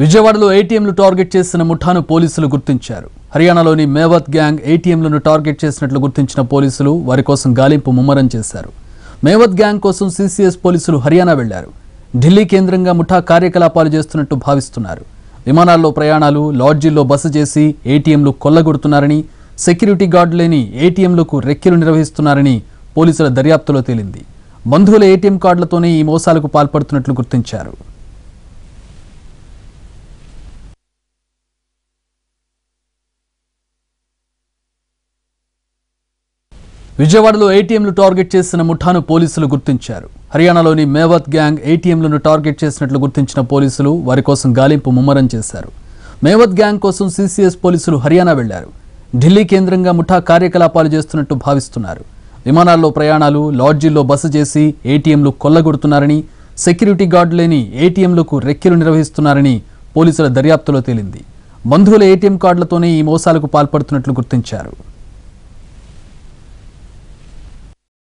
విజయవాడలో ఏటీఎంలు టార్గెట్ చేసిన ముఠాను పోలీసులు గుర్తించారు హర్యానాలోని మేవత్ గ్యాంగ్ ఏటీఎంలను టార్గెట్ చేసినట్లు గుర్తించిన పోలీసులు వారి కోసం గాలింపు ముమ్మరం చేశారు మేవత్ గ్యాంగ్ కోసం సిసిఎస్ పోలీసులు హర్యానా వెళ్లారు ఢిల్లీ కేంద్రంగా ముఠా కార్యకలాపాలు చేస్తున్నట్టు భావిస్తున్నారు విమానాల్లో ప్రయాణాలు లాడ్జీల్లో బస చేసి ఏటీఎంలు కొల్లగొడుతున్నారని సెక్యూరిటీ గార్డు లేని ఏటీఎంలకు రెక్కిలు నిర్వహిస్తున్నారని పోలీసుల దర్యాప్తులో తేలింది బంధువుల ఏటీఎం కార్డులతోనే ఈ మోసాలకు పాల్పడుతున్నట్లు గుర్తించారు విజయవాడలో ఏటీఎంలు టార్గెట్ చేసిన ముఠాను పోలీసులు గుర్తించారు హర్యానాలోని మేవత్ గ్యాంగ్ ఏటీఎంలను టార్గెట్ చేసినట్లు గుర్తించిన పోలీసులు వారి కోసం గాలింపు ముమ్మరం చేశారు మేవత్ గ్యాంగ్ కోసం సిసిఎస్ పోలీసులు హర్యానా వెళ్లారు ఢిల్లీ కేంద్రంగా ముఠా కార్యకలాపాలు చేస్తున్నట్టు భావిస్తున్నారు విమానాల్లో ప్రయాణాలు లాడ్జీల్లో బస చేసి ఏటీఎంలు కొల్లగొడుతున్నారని సెక్యూరిటీ గార్డు లేని ఏటీఎంలకు రెక్కిలు నిర్వహిస్తున్నారని పోలీసుల దర్యాప్తులో తేలింది బంధువుల ఏటీఎం కార్డులతోనే ఈ మోసాలకు పాల్పడుతున్నట్లు గుర్తించారు